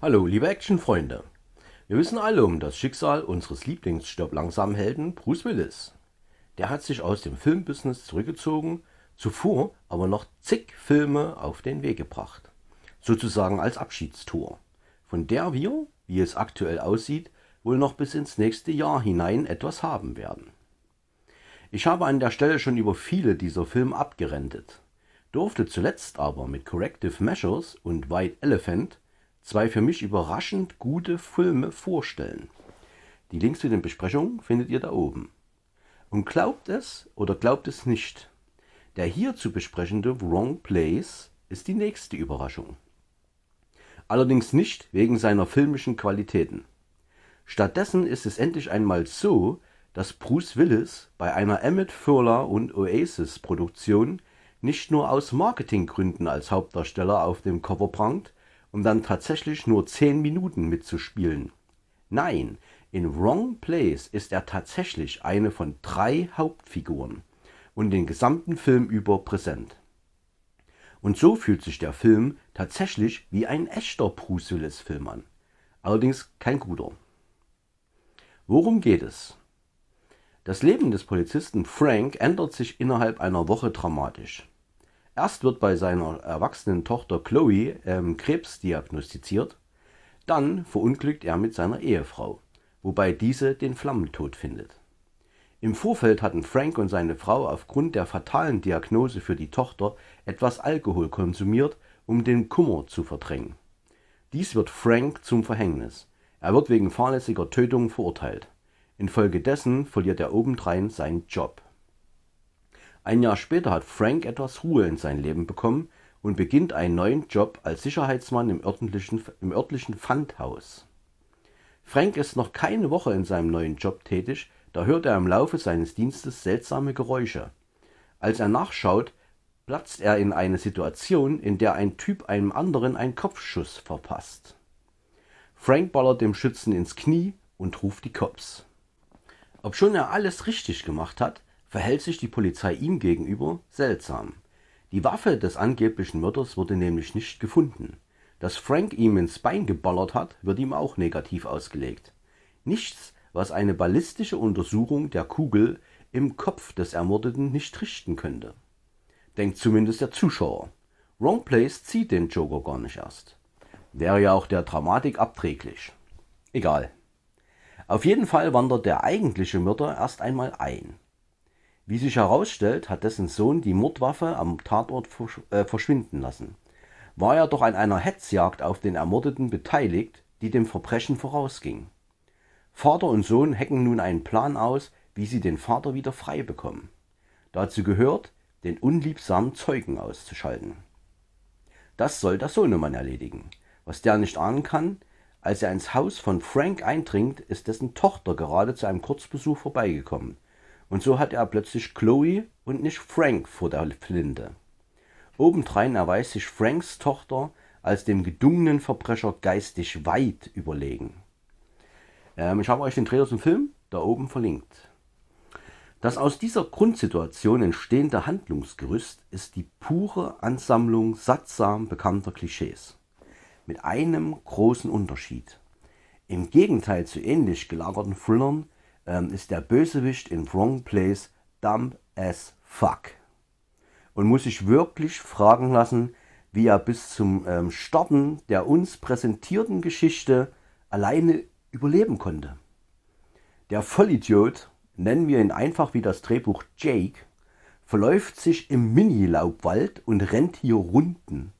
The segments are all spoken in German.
Hallo, liebe Actionfreunde. Wir wissen alle um das Schicksal unseres Lieblingsstirb langsam Helden Bruce Willis. Der hat sich aus dem Filmbusiness zurückgezogen, zuvor aber noch zig Filme auf den Weg gebracht. Sozusagen als Abschiedstour, von der wir, wie es aktuell aussieht, wohl noch bis ins nächste Jahr hinein etwas haben werden. Ich habe an der Stelle schon über viele dieser Filme abgerendet, durfte zuletzt aber mit Corrective Measures und White Elephant zwei für mich überraschend gute Filme vorstellen. Die Links zu den Besprechungen findet ihr da oben. Und glaubt es oder glaubt es nicht, der hier zu besprechende Wrong Place ist die nächste Überraschung. Allerdings nicht wegen seiner filmischen Qualitäten. Stattdessen ist es endlich einmal so, dass Bruce Willis bei einer Emmett Furler und Oasis Produktion nicht nur aus Marketinggründen als Hauptdarsteller auf dem Cover prangt, um dann tatsächlich nur 10 Minuten mitzuspielen. Nein, in Wrong Place ist er tatsächlich eine von drei Hauptfiguren und den gesamten Film über präsent. Und so fühlt sich der Film tatsächlich wie ein echter Bruce Willis-Film an. Allerdings kein guter. Worum geht es? Das Leben des Polizisten Frank ändert sich innerhalb einer Woche dramatisch. Erst wird bei seiner erwachsenen Tochter Chloe ähm, Krebs diagnostiziert, dann verunglückt er mit seiner Ehefrau, wobei diese den Flammentod findet. Im Vorfeld hatten Frank und seine Frau aufgrund der fatalen Diagnose für die Tochter etwas Alkohol konsumiert, um den Kummer zu verdrängen. Dies wird Frank zum Verhängnis. Er wird wegen fahrlässiger Tötung verurteilt. Infolgedessen verliert er obendrein seinen Job. Ein Jahr später hat Frank etwas Ruhe in sein Leben bekommen und beginnt einen neuen Job als Sicherheitsmann im örtlichen, im örtlichen Pfandhaus. Frank ist noch keine Woche in seinem neuen Job tätig, da hört er im Laufe seines Dienstes seltsame Geräusche. Als er nachschaut, platzt er in eine Situation, in der ein Typ einem anderen einen Kopfschuss verpasst. Frank ballert dem Schützen ins Knie und ruft die Cops. Ob schon er alles richtig gemacht hat, verhält sich die Polizei ihm gegenüber seltsam. Die Waffe des angeblichen Mörders wurde nämlich nicht gefunden. Dass Frank ihm ins Bein geballert hat, wird ihm auch negativ ausgelegt. Nichts, was eine ballistische Untersuchung der Kugel im Kopf des Ermordeten nicht richten könnte. Denkt zumindest der Zuschauer. Wrong Place zieht den Joker gar nicht erst. Wäre ja auch der Dramatik abträglich. Egal. Auf jeden Fall wandert der eigentliche Mörder erst einmal ein. Wie sich herausstellt, hat dessen Sohn die Mordwaffe am Tatort äh, verschwinden lassen. War er doch an einer Hetzjagd auf den Ermordeten beteiligt, die dem Verbrechen vorausging. Vater und Sohn hecken nun einen Plan aus, wie sie den Vater wieder frei bekommen. Dazu gehört, den unliebsamen Zeugen auszuschalten. Das soll der Sohnemann erledigen. Was der nicht ahnen kann, als er ins Haus von Frank eindringt, ist dessen Tochter gerade zu einem Kurzbesuch vorbeigekommen und so hat er plötzlich Chloe und nicht Frank vor der Flinte. Obendrein erweist sich Franks Tochter als dem gedungenen Verbrecher geistig weit überlegen. Ähm, ich habe euch den Trailer zum Film da oben verlinkt. Das aus dieser Grundsituation entstehende Handlungsgerüst ist die pure Ansammlung sattsam bekannter Klischees. Mit einem großen Unterschied. Im Gegenteil zu ähnlich gelagerten Thrillern ähm, ist der Bösewicht in Wrong Place dumb as fuck. Und muss sich wirklich fragen lassen, wie er bis zum ähm, Starten der uns präsentierten Geschichte alleine überleben konnte. Der Vollidiot, nennen wir ihn einfach wie das Drehbuch Jake, verläuft sich im Mini-Laubwald und rennt hier Runden.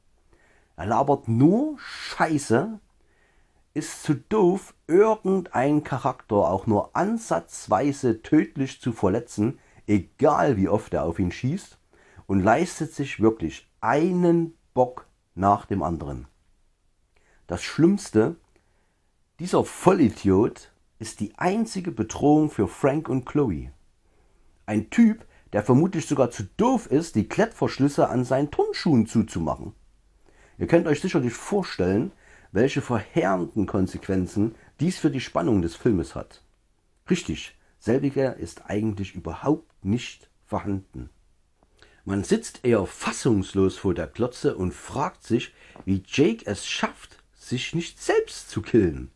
Er labert nur Scheiße ist zu doof, irgendeinen Charakter auch nur ansatzweise tödlich zu verletzen, egal wie oft er auf ihn schießt, und leistet sich wirklich einen Bock nach dem anderen. Das Schlimmste, dieser Vollidiot ist die einzige Bedrohung für Frank und Chloe. Ein Typ, der vermutlich sogar zu doof ist, die Klettverschlüsse an seinen Turnschuhen zuzumachen. Ihr könnt euch sicherlich vorstellen, welche verheerenden Konsequenzen dies für die Spannung des Filmes hat. Richtig, selbiger ist eigentlich überhaupt nicht vorhanden. Man sitzt eher fassungslos vor der Klotze und fragt sich, wie Jake es schafft, sich nicht selbst zu killen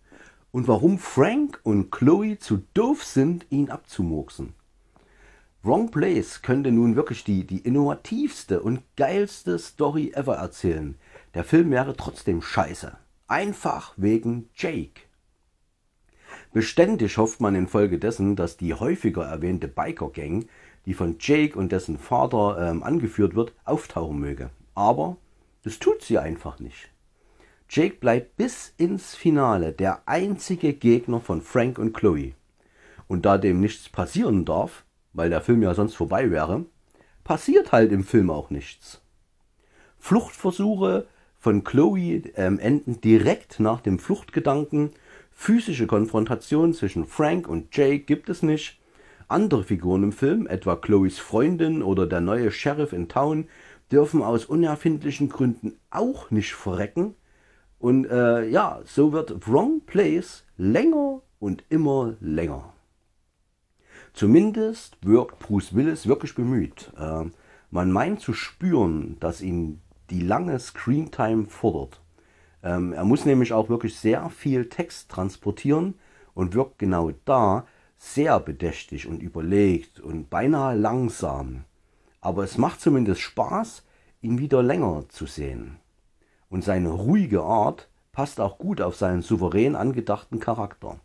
und warum Frank und Chloe zu doof sind, ihn abzumurksen. Wrong Place könnte nun wirklich die, die innovativste und geilste Story ever erzählen. Der Film wäre trotzdem scheiße. Einfach wegen Jake. Beständig hofft man infolgedessen, dass die häufiger erwähnte Biker-Gang, die von Jake und dessen Vater ähm, angeführt wird, auftauchen möge. Aber das tut sie einfach nicht. Jake bleibt bis ins Finale der einzige Gegner von Frank und Chloe. Und da dem nichts passieren darf, weil der Film ja sonst vorbei wäre, passiert halt im Film auch nichts. Fluchtversuche, von Chloe ähm, enden direkt nach dem Fluchtgedanken. Physische Konfrontation zwischen Frank und Jay gibt es nicht. Andere Figuren im Film, etwa Chloes Freundin oder der neue Sheriff in Town, dürfen aus unerfindlichen Gründen auch nicht verrecken. Und äh, ja, so wird Wrong Place länger und immer länger. Zumindest wirkt Bruce Willis wirklich bemüht. Äh, man meint zu spüren, dass ihn die lange Screentime fordert. Ähm, er muss nämlich auch wirklich sehr viel Text transportieren und wirkt genau da sehr bedächtig und überlegt und beinahe langsam. Aber es macht zumindest Spaß, ihn wieder länger zu sehen. Und seine ruhige Art passt auch gut auf seinen souverän angedachten Charakter.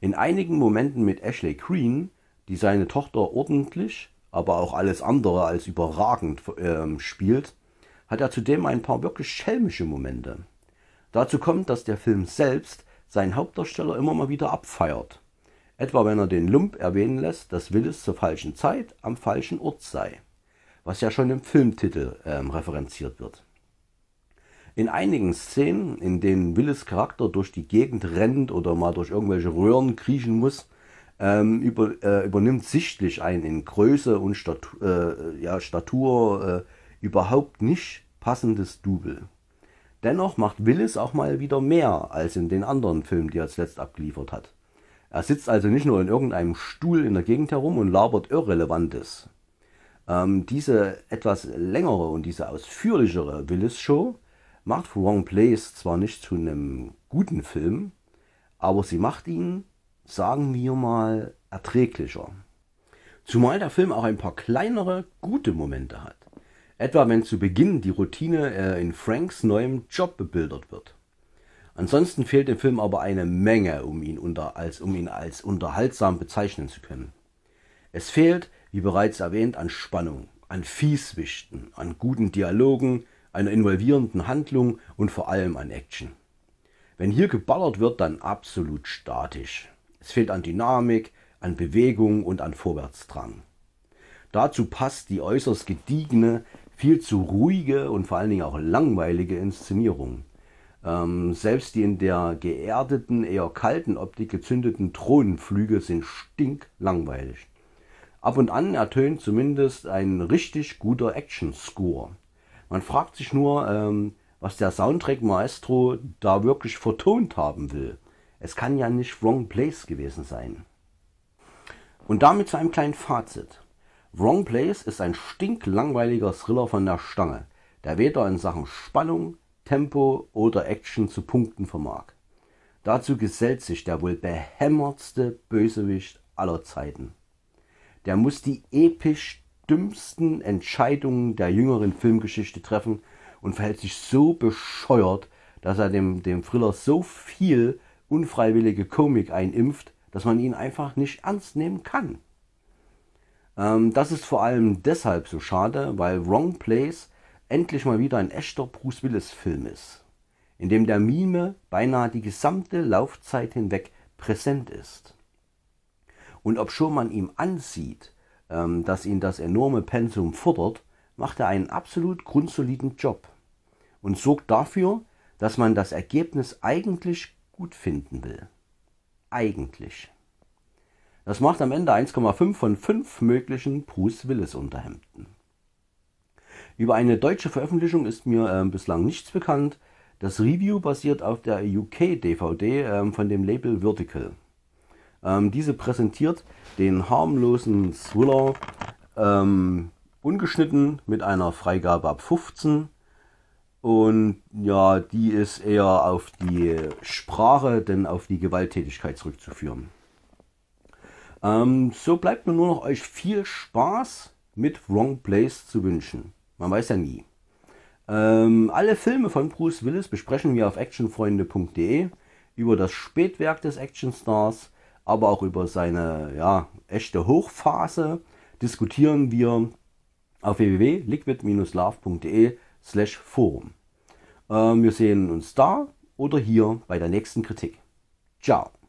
In einigen Momenten mit Ashley Green, die seine Tochter ordentlich, aber auch alles andere als überragend äh, spielt, hat er zudem ein paar wirklich schelmische Momente. Dazu kommt, dass der Film selbst seinen Hauptdarsteller immer mal wieder abfeiert. Etwa wenn er den Lump erwähnen lässt, dass Willis zur falschen Zeit am falschen Ort sei, was ja schon im Filmtitel äh, referenziert wird. In einigen Szenen, in denen Willis Charakter durch die Gegend rennt oder mal durch irgendwelche Röhren kriechen muss, ähm, über, äh, übernimmt sichtlich ein in Größe und Statu äh, ja, Statur äh, überhaupt nicht passendes Double. Dennoch macht Willis auch mal wieder mehr als in den anderen Filmen, die er zuletzt abgeliefert hat. Er sitzt also nicht nur in irgendeinem Stuhl in der Gegend herum und labert Irrelevantes. Ähm, diese etwas längere und diese ausführlichere Willis-Show macht Wrong Place zwar nicht zu einem guten Film, aber sie macht ihn sagen wir mal, erträglicher. Zumal der Film auch ein paar kleinere, gute Momente hat. Etwa wenn zu Beginn die Routine äh, in Franks neuem Job bebildert wird. Ansonsten fehlt dem Film aber eine Menge, um ihn, unter, als, um ihn als unterhaltsam bezeichnen zu können. Es fehlt, wie bereits erwähnt, an Spannung, an Fieswichten, an guten Dialogen, einer involvierenden Handlung und vor allem an Action. Wenn hier geballert wird, dann absolut statisch. Es fehlt an Dynamik, an Bewegung und an Vorwärtsdrang. Dazu passt die äußerst gediegene, viel zu ruhige und vor allen Dingen auch langweilige Inszenierung. Ähm, selbst die in der geerdeten, eher kalten Optik gezündeten Thronenflüge sind stinklangweilig. Ab und an ertönt zumindest ein richtig guter Action-Score. Man fragt sich nur, ähm, was der Soundtrack Maestro da wirklich vertont haben will. Es kann ja nicht Wrong Place gewesen sein. Und damit zu einem kleinen Fazit. Wrong Place ist ein stinklangweiliger Thriller von der Stange, der weder in Sachen Spannung, Tempo oder Action zu punkten vermag. Dazu gesellt sich der wohl behämmertste Bösewicht aller Zeiten. Der muss die episch dümmsten Entscheidungen der jüngeren Filmgeschichte treffen und verhält sich so bescheuert, dass er dem, dem Thriller so viel unfreiwillige Komik einimpft, dass man ihn einfach nicht ernst nehmen kann. Ähm, das ist vor allem deshalb so schade, weil Wrong Place endlich mal wieder ein echter Bruce Willis-Film ist, in dem der Mime beinahe die gesamte Laufzeit hinweg präsent ist. Und ob schon man ihm ansieht, ähm, dass ihn das enorme Pensum fordert, macht er einen absolut grundsoliden Job und sorgt dafür, dass man das Ergebnis eigentlich gut finden will. Eigentlich. Das macht am Ende 1,5 von 5 möglichen Bruce Willis Unterhemden. Über eine deutsche Veröffentlichung ist mir äh, bislang nichts bekannt. Das Review basiert auf der UK-DVD äh, von dem Label Vertical. Ähm, diese präsentiert den harmlosen Thriller ähm, ungeschnitten mit einer Freigabe ab 15 und ja, die ist eher auf die Sprache, denn auf die Gewalttätigkeit zurückzuführen. Ähm, so bleibt mir nur noch euch viel Spaß mit Wrong Place zu wünschen. Man weiß ja nie. Ähm, alle Filme von Bruce Willis besprechen wir auf actionfreunde.de über das Spätwerk des Actionstars, aber auch über seine ja, echte Hochphase diskutieren wir auf www.liquid-love.de slash Forum. Ähm, wir sehen uns da oder hier bei der nächsten Kritik. Ciao.